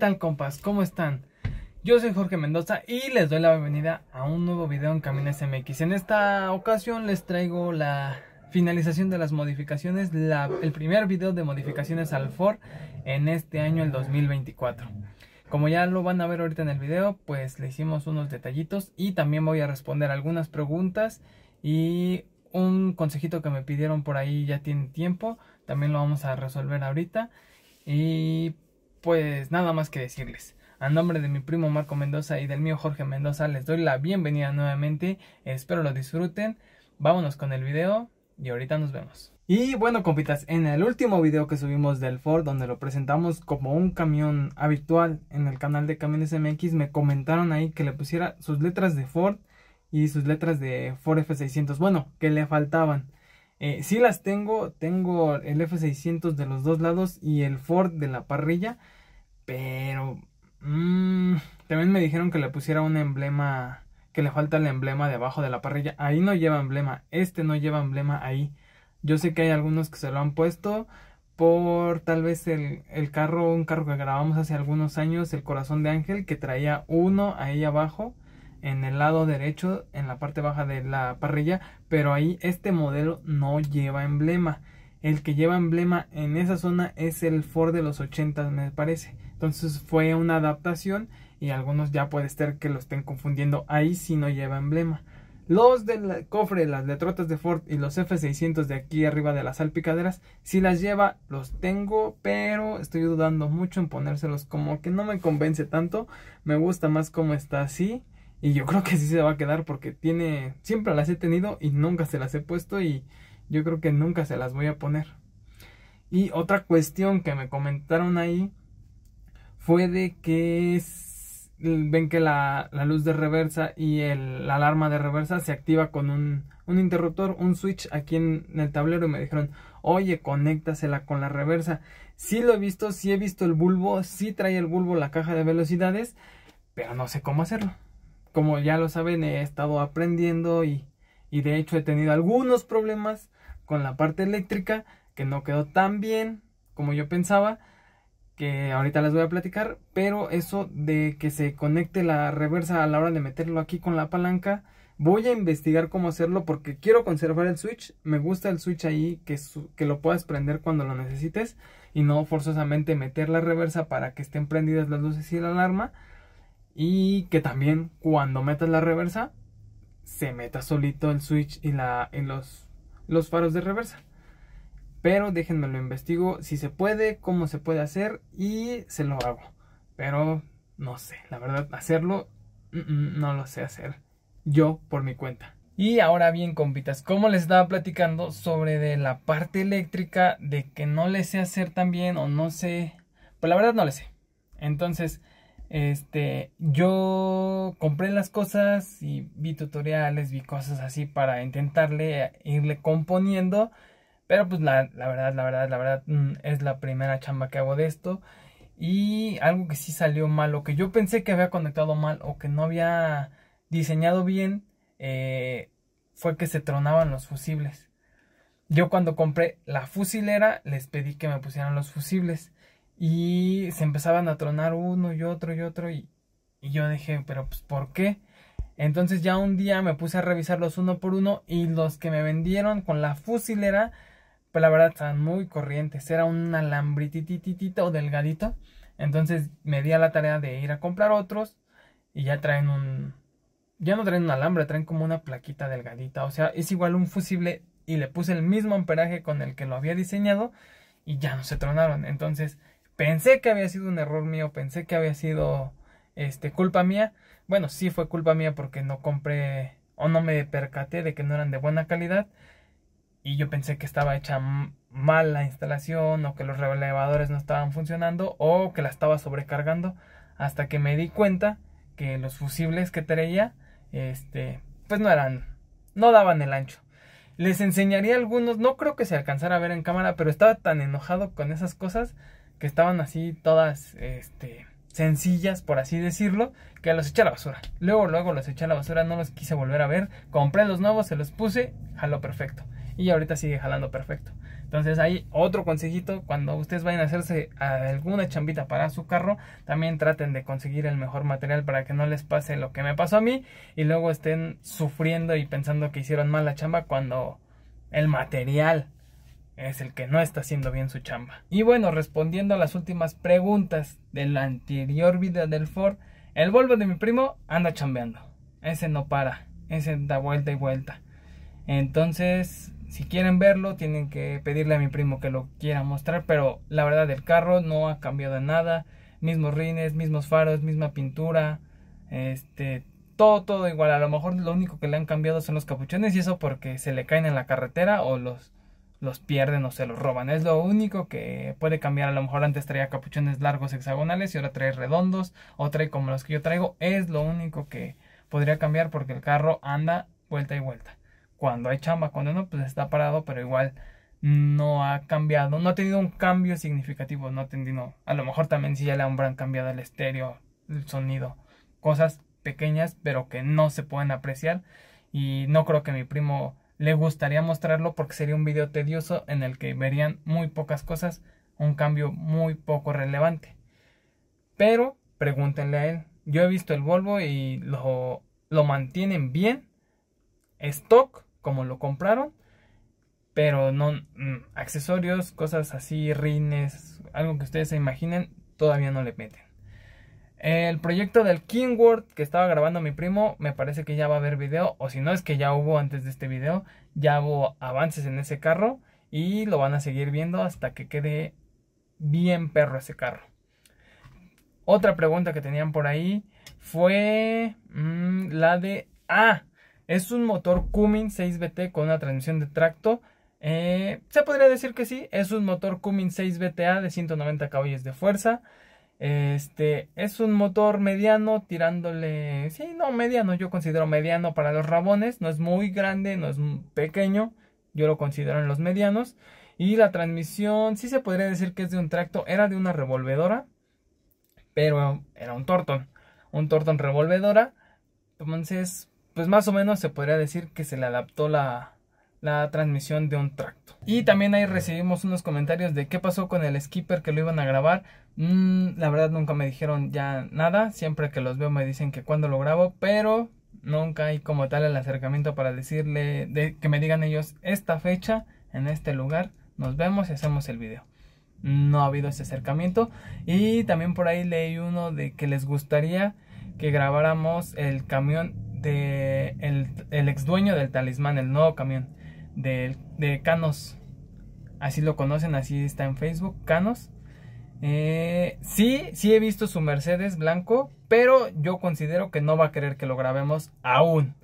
tal compas? ¿Cómo están? Yo soy Jorge Mendoza y les doy la bienvenida a un nuevo video en camino MX. En esta ocasión les traigo la finalización de las modificaciones, la, el primer video de modificaciones al Ford en este año, el 2024. Como ya lo van a ver ahorita en el video, pues le hicimos unos detallitos y también voy a responder algunas preguntas y un consejito que me pidieron por ahí ya tiene tiempo, también lo vamos a resolver ahorita. Y pues nada más que decirles. A nombre de mi primo Marco Mendoza y del mío Jorge Mendoza les doy la bienvenida nuevamente. Espero lo disfruten. Vámonos con el video y ahorita nos vemos. Y bueno compitas, en el último video que subimos del Ford donde lo presentamos como un camión habitual en el canal de Camiones MX me comentaron ahí que le pusiera sus letras de Ford y sus letras de Ford F600. Bueno, que le faltaban. Eh, sí las tengo, tengo el F600 de los dos lados y el Ford de la parrilla, pero mm, también me dijeron que le pusiera un emblema, que le falta el emblema debajo de la parrilla. Ahí no lleva emblema, este no lleva emblema ahí. Yo sé que hay algunos que se lo han puesto por tal vez el, el carro, un carro que grabamos hace algunos años, el Corazón de Ángel, que traía uno ahí abajo en el lado derecho, en la parte baja de la parrilla, pero ahí este modelo no lleva emblema. El que lleva emblema en esa zona es el Ford de los 80, me parece. Entonces fue una adaptación y algunos ya puede ser que lo estén confundiendo. Ahí si no lleva emblema. Los del cofre, las letrotas de Ford y los F600 de aquí arriba de las salpicaderas, si las lleva, los tengo, pero estoy dudando mucho en ponérselos como que no me convence tanto. Me gusta más como está así. Y yo creo que sí se va a quedar porque tiene, siempre las he tenido y nunca se las he puesto y yo creo que nunca se las voy a poner. Y otra cuestión que me comentaron ahí fue de que es, ven que la, luz de reversa y el, la alarma de reversa se activa con un, un interruptor, un switch aquí en, en, el tablero y me dijeron, oye, conéctasela con la reversa. Sí lo he visto, sí he visto el bulbo, sí trae el bulbo la caja de velocidades, pero no sé cómo hacerlo como ya lo saben, he estado aprendiendo y, de hecho he tenido algunos problemas con la parte eléctrica que no quedó tan bien como yo pensaba que ahorita les voy a platicar, pero eso de que se conecte la reversa a la hora de meterlo aquí con la palanca, voy a investigar cómo hacerlo porque quiero conservar el switch, me gusta el switch ahí que, que lo puedas prender cuando lo necesites y no forzosamente meter la reversa para que estén prendidas las luces y la alarma, y que también cuando metas la reversa, se meta solito el switch y, la, los, los faros de reversa. Pero déjenme lo investigo si se puede, cómo se puede hacer y se lo hago. Pero no sé, la verdad, hacerlo no lo sé hacer yo por mi cuenta. Y ahora bien, compitas, como les estaba platicando sobre de la parte eléctrica, de que no le sé hacer tan bien o no sé, pues la verdad no le sé. Entonces, este, yo compré las cosas y vi tutoriales, vi cosas así para intentarle eh, irle componiendo. Pero pues la, verdad, la verdad, la verdad, mm, es la primera chamba que hago de esto. Y algo que sí salió mal, o que yo pensé que había conectado mal, o que no había diseñado bien, eh, fue que se tronaban los fusibles. Yo cuando compré la fusilera, les pedí que me pusieran los fusibles. Y se empezaban a tronar uno y otro y otro. Y, y yo dije, pero pues ¿por qué? Entonces ya un día me puse a revisarlos uno por uno y los que me vendieron con la fusilera, pues la verdad estaban muy corrientes. Era un o delgadito. Entonces me di a la tarea de ir a comprar otros y ya traen un... Ya no traen un alambre, traen como una plaquita delgadita. O sea, es igual un fusible y le puse el mismo amperaje con el que lo había diseñado y ya no se tronaron. Entonces pensé que había sido un error mío, pensé que había sido este culpa mía. Bueno, sí fue culpa mía porque no compré o no me percaté de que no eran de buena calidad y yo pensé que estaba hecha mal la instalación o que los relevadores no estaban funcionando o que la estaba sobrecargando hasta que me di cuenta que los fusibles que traía este pues no eran no daban el ancho les enseñaría algunos no creo que se alcanzara a ver en cámara pero estaba tan enojado con esas cosas que estaban así todas este, sencillas, por así decirlo, que los eché a la basura. Luego, luego los eché a la basura, no los quise volver a ver. Compré los nuevos, se los puse, jaló perfecto. Y ahorita sigue jalando perfecto. Entonces hay otro consejito, cuando ustedes vayan a hacerse alguna chambita para su carro, también traten de conseguir el mejor material para que no les pase lo que me pasó a mí y luego estén sufriendo y pensando que hicieron mal la chamba cuando el material es el que no está haciendo bien su chamba. Y bueno, respondiendo a las últimas preguntas de la anterior vida del Ford, el Volvo de mi primo anda chambeando. Ese no para, ese da vuelta y vuelta. Entonces, si quieren verlo, tienen que pedirle a mi primo que lo quiera mostrar, pero la verdad el carro no ha cambiado en nada. Mismos rines, mismos faros, misma pintura, este, todo, todo igual. A lo mejor lo único que le han cambiado son los capuchones y eso porque se le caen en la carretera o los los pierden o se los roban. Es lo único que puede cambiar. A lo mejor antes traía capuchones largos hexagonales y ahora trae redondos o trae como los que yo traigo. Es lo único que podría cambiar porque el carro anda vuelta y vuelta. Cuando hay chamba, cuando no, pues está parado, pero igual no ha cambiado, no ha tenido un cambio significativo, no ha tenido, a lo mejor también si ya le han cambiado el estéreo, el sonido, cosas pequeñas pero que no se pueden apreciar y no creo que mi primo le gustaría mostrarlo porque sería un video tedioso en el que verían muy pocas cosas, un cambio muy poco relevante. Pero pregúntenle a él. Yo he visto el Volvo y lo, lo mantienen bien, stock, como lo compraron, pero no mm, accesorios, cosas así, rines, algo que ustedes se imaginen, todavía no le meten. El proyecto del World... que estaba grabando mi primo, me parece que ya va a haber video, o si no es que ya hubo antes de este video, ya hubo avances en ese carro y lo van a seguir viendo hasta que quede bien perro ese carro. Otra pregunta que tenían por ahí fue mm, la de... Ah, es un motor Cummins 6BT con una transmisión de tracto. Eh, se podría decir que sí, es un motor Cummins 6BTA de 190 caballos de fuerza. Este es un motor mediano tirándole, si no, mediano, yo considero mediano para los rabones, no es muy grande, no es pequeño, yo lo considero en los medianos. Y la transmisión, si se podría decir que es de un tracto, era de una revolvedora, pero era un Torton, un Torton revolvedora. Entonces, pues más o menos se podría decir que se le adaptó la, la transmisión de un tracto. Y también ahí recibimos unos comentarios de qué pasó con el skipper que lo iban a grabar. Mm, la verdad nunca me dijeron ya nada, siempre que los veo me dicen que cuando lo grabo, pero nunca hay como tal el acercamiento para decirle, de, que me digan ellos esta fecha, en este lugar, nos vemos y hacemos el video. No ha habido ese acercamiento. Y también por ahí leí uno de que les gustaría que grabáramos el camión de el, el ex dueño del talismán, el nuevo camión de, Canos. Así lo conocen, así está en Facebook, Canos. Eh, sí, sí he visto su Mercedes blanco, pero yo considero que no va a querer que lo grabemos aún.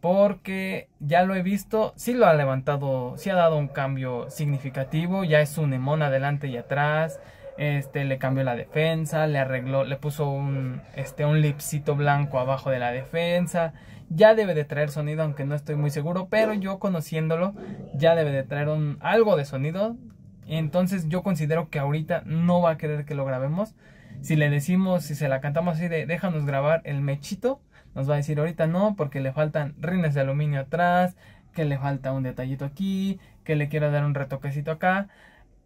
Porque ya lo he visto, sí lo ha levantado, sí ha dado un cambio significativo, ya es un emón adelante y atrás, este le cambió la defensa, le arregló, le puso un este un lipcito blanco abajo de la defensa, ya debe de traer sonido, aunque no estoy muy seguro, pero yo conociéndolo ya debe de traer un, algo de sonido. Entonces yo considero que ahorita no va a querer que lo grabemos. Si le decimos, si se la cantamos así de déjanos grabar el mechito, nos va a decir ahorita no, porque le faltan rines de aluminio atrás, que le falta un detallito aquí, que le quiero dar un retoquecito acá,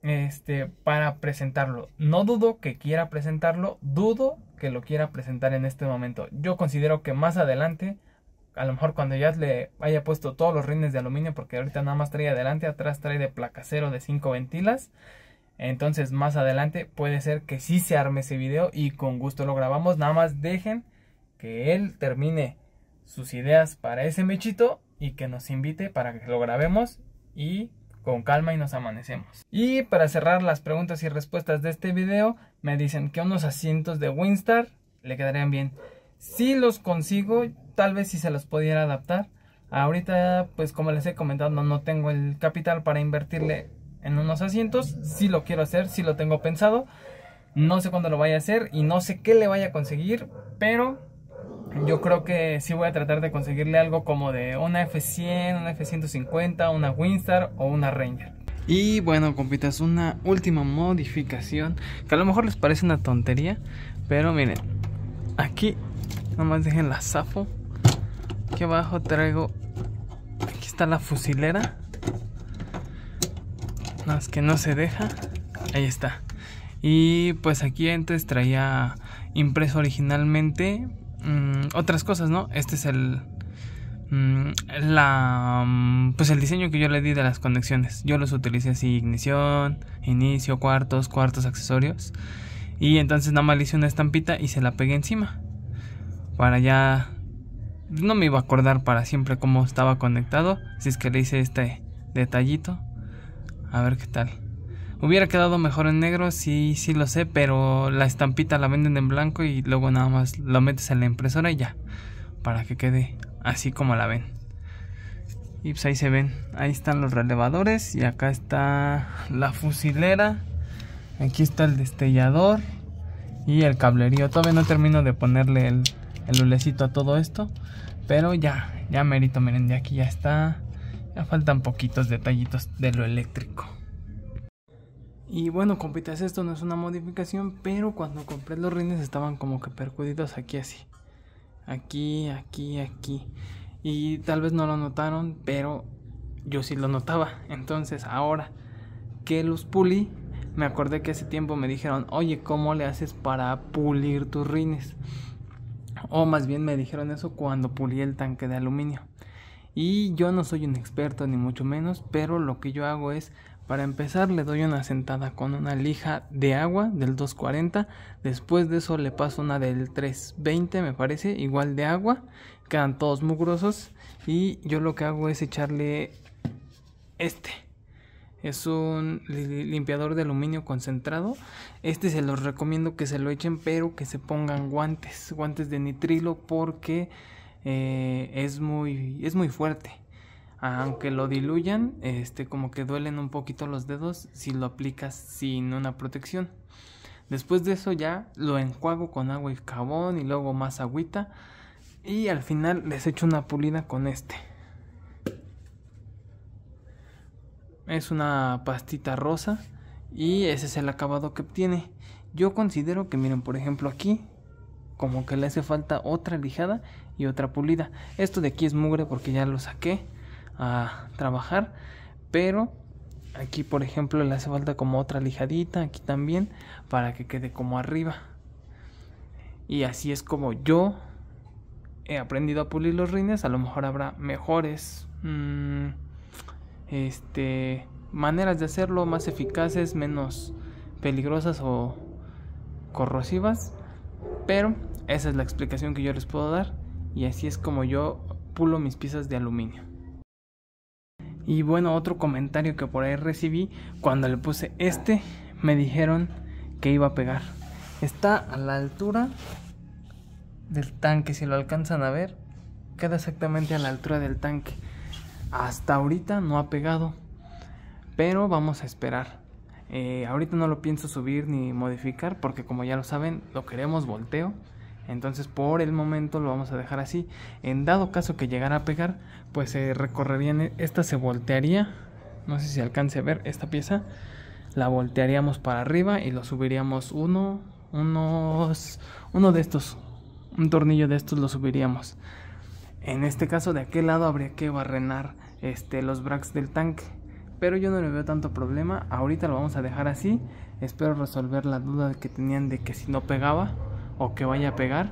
este, para presentarlo. No dudo que quiera presentarlo, dudo que lo quiera presentar en este momento. Yo considero que más adelante a lo mejor cuando ya le haya puesto todos los rines de aluminio, porque ahorita nada más trae adelante, atrás trae de placacero de 5 ventilas. Entonces más adelante puede ser que sí se arme ese video y con gusto lo grabamos. Nada más dejen que él termine sus ideas para ese mechito y que nos invite para que lo grabemos y con calma y nos amanecemos. Y para cerrar las preguntas y respuestas de este video, me dicen que unos asientos de Winstar le quedarían bien. Si los consigo, tal vez si se los pudiera adaptar. Ahorita, pues como les he comentado, no, tengo el capital para invertirle en unos asientos. si lo quiero hacer, Si lo tengo pensado. No sé cuándo lo vaya a hacer y no sé qué le vaya a conseguir, pero yo creo que sí voy a tratar de conseguirle algo como de una F100, una F150, una Winstar o una Ranger. Y bueno, compitas, una última modificación que a lo mejor les parece una tontería, pero miren, aquí nomás dejen la zafo abajo traigo... Aquí está la fusilera. Más que no se deja. Ahí está. Y pues aquí antes traía impreso originalmente mm, otras cosas, ¿no? Este es el... Mm, la, mm, pues el diseño que yo le di de las conexiones. Yo los utilicé así, ignición, inicio, cuartos, cuartos, accesorios. Y entonces nada más le hice una estampita y se la pegué encima. Para ya no me iba a acordar para siempre cómo estaba conectado, si es que le hice este detallito. A ver qué tal. Hubiera quedado mejor en negro, sí, sí lo sé, pero la estampita la venden en blanco y luego nada más lo metes en la impresora y ya, para que quede así como la ven. Y pues ahí se ven, ahí están los relevadores y acá está la fusilera, aquí está el destellador y el cablerío. Todavía no termino de ponerle el, lulecito a todo esto. Pero ya, ya merito, miren, de aquí ya está. Ya faltan poquitos detallitos de lo eléctrico. Y bueno, compitas, esto no es una modificación, pero cuando compré los rines estaban como que percudidos aquí así. Aquí, aquí, aquí. Y tal vez no lo notaron, pero yo sí lo notaba. Entonces ahora que los pulí, me acordé que hace tiempo me dijeron, oye, ¿cómo le haces para pulir tus rines? O más bien me dijeron eso cuando pulí el tanque de aluminio. Y yo no soy un experto ni mucho menos, pero lo que yo hago es, para empezar le doy una sentada con una lija de agua del 240, después de eso le paso una del 320 me parece, igual de agua, quedan todos mugrosos y yo lo que hago es echarle este, es un limpiador de aluminio concentrado. Este se los recomiendo que se lo echen, pero que se pongan guantes, guantes de nitrilo porque eh, es, muy, es muy fuerte. Aunque lo diluyan, este como que duelen un poquito los dedos si lo aplicas sin una protección. Después de eso ya lo enjuago con agua y jabón y luego más agüita y al final les echo una pulida con este. Es una pastita rosa y ese es el acabado que obtiene. Yo considero que miren, por ejemplo, aquí como que le hace falta otra lijada y otra pulida. Esto de aquí es mugre porque ya lo saqué a trabajar, pero aquí por ejemplo le hace falta como otra lijadita, aquí también, para que quede como arriba. Y así es como yo he aprendido a pulir los rines, a lo mejor habrá mejores mm, este, maneras de hacerlo más eficaces, menos peligrosas o corrosivas. Pero esa es la explicación que yo les puedo dar y así es como yo pulo mis piezas de aluminio. Y bueno, otro comentario que por ahí recibí cuando le puse este, me dijeron que iba a pegar. Está a la altura del tanque, si lo alcanzan a ver, queda exactamente a la altura del tanque hasta ahorita no ha pegado. Pero vamos a esperar. Eh, ahorita no lo pienso subir ni modificar porque como ya lo saben, lo queremos volteo. Entonces por el momento lo vamos a dejar así. En dado caso que llegara a pegar, pues se recorrería, recorrerían, e, esta se voltearía. No sé si alcance a ver esta pieza. La voltearíamos para arriba y lo subiríamos uno, unos, uno de estos, un tornillo de estos lo subiríamos. En este caso de aquel lado habría que barrenar este, los bracks del tanque. Pero yo no le veo tanto problema. Ahorita lo vamos a dejar así. Espero resolver la duda que tenían de que si no pegaba o que vaya a pegar.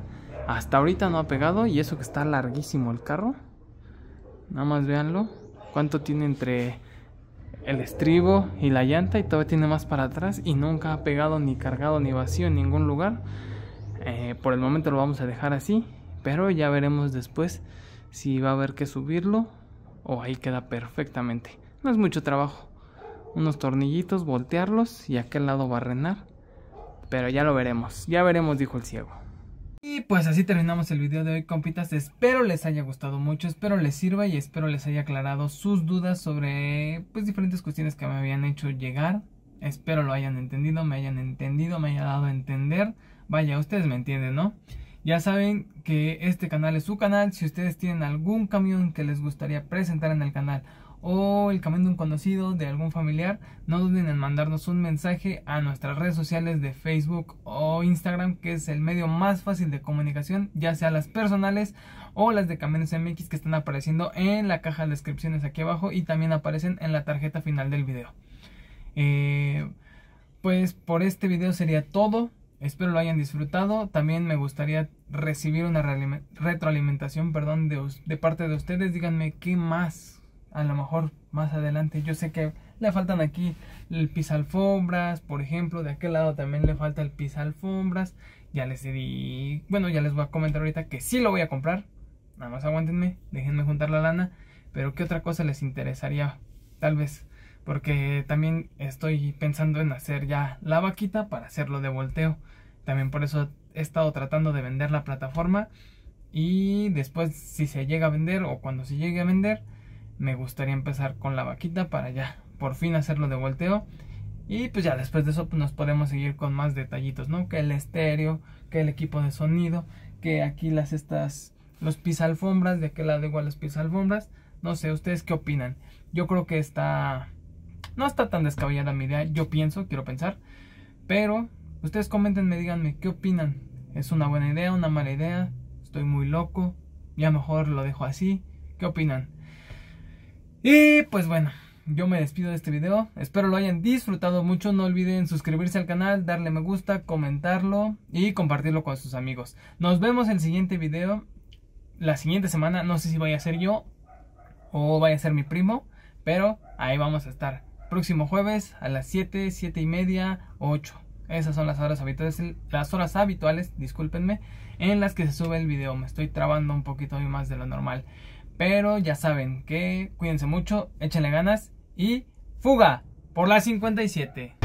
Hasta ahorita no ha pegado y eso que está larguísimo el carro. Nada más véanlo. Cuánto tiene entre el estribo y la llanta y todavía tiene más para atrás y nunca ha pegado ni cargado ni vacío en ningún lugar. Eh, por el momento lo vamos a dejar así, pero ya veremos después si va a haber que subirlo Oh, ahí queda perfectamente. No es mucho trabajo. Unos tornillitos, voltearlos y aquel lado va a renar. Pero ya lo veremos, ya veremos, dijo el ciego. Y pues así terminamos el video de hoy compitas, espero les haya gustado mucho, espero les sirva y espero les haya aclarado sus dudas sobre pues diferentes cuestiones que me habían hecho llegar, espero lo hayan entendido, me hayan entendido, me haya dado a entender, vaya, ustedes me entienden, ¿no? Ya saben que este canal es su canal. Si ustedes tienen algún camión que les gustaría presentar en el canal o el camión de un conocido, de algún familiar, no duden en mandarnos un mensaje a nuestras redes sociales de Facebook o Instagram, que es el medio más fácil de comunicación, ya sea las personales o las de Camiones MX que están apareciendo en la caja de descripciones aquí abajo y también aparecen en la tarjeta final del video. Eh, pues por este video sería todo. Espero lo hayan disfrutado. También me gustaría recibir una retroalimentación perdón, de, parte de ustedes. Díganme qué más, a lo mejor más adelante. Yo sé que le faltan aquí el alfombras, por ejemplo. De aquel lado también le falta el alfombras. Ya les di, bueno, ya les voy a comentar ahorita que sí lo voy a comprar. Nada más aguántenme, déjenme juntar la lana. Pero qué otra cosa les interesaría, tal vez porque también estoy pensando en hacer ya la vaquita para hacerlo de volteo. También por eso he estado tratando de vender la plataforma y después si se llega a vender o cuando se llegue a vender me gustaría empezar con la vaquita para ya por fin hacerlo de volteo. Y pues ya después de eso pues, nos podemos seguir con más detallitos, ¿no? Que el estéreo, que el equipo de sonido, que aquí las estas, los pisa alfombras, de aquel lado igual los pisa alfombras. No sé, ¿ustedes qué opinan? Yo creo que está no está tan descabellada mi idea, yo pienso, quiero pensar. Pero ustedes comentenme, díganme, ¿qué opinan? ¿Es una buena idea, una mala idea? ¿Estoy muy loco? Ya mejor lo dejo así. ¿Qué opinan? Y pues bueno, yo me despido de este video. Espero lo hayan disfrutado mucho. No olviden suscribirse al canal, darle me gusta, comentarlo y compartirlo con sus amigos. Nos vemos en el siguiente video. La siguiente semana, no sé si vaya a ser yo o vaya a ser mi primo, pero ahí vamos a estar próximo jueves a las 7, 7 y media, 8. Esas son las horas habituales, las horas habituales, discúlpenme, en las que se sube el video. Me estoy trabando un poquito hoy más de lo normal. Pero ya saben que cuídense mucho, échenle ganas y fuga por y 57.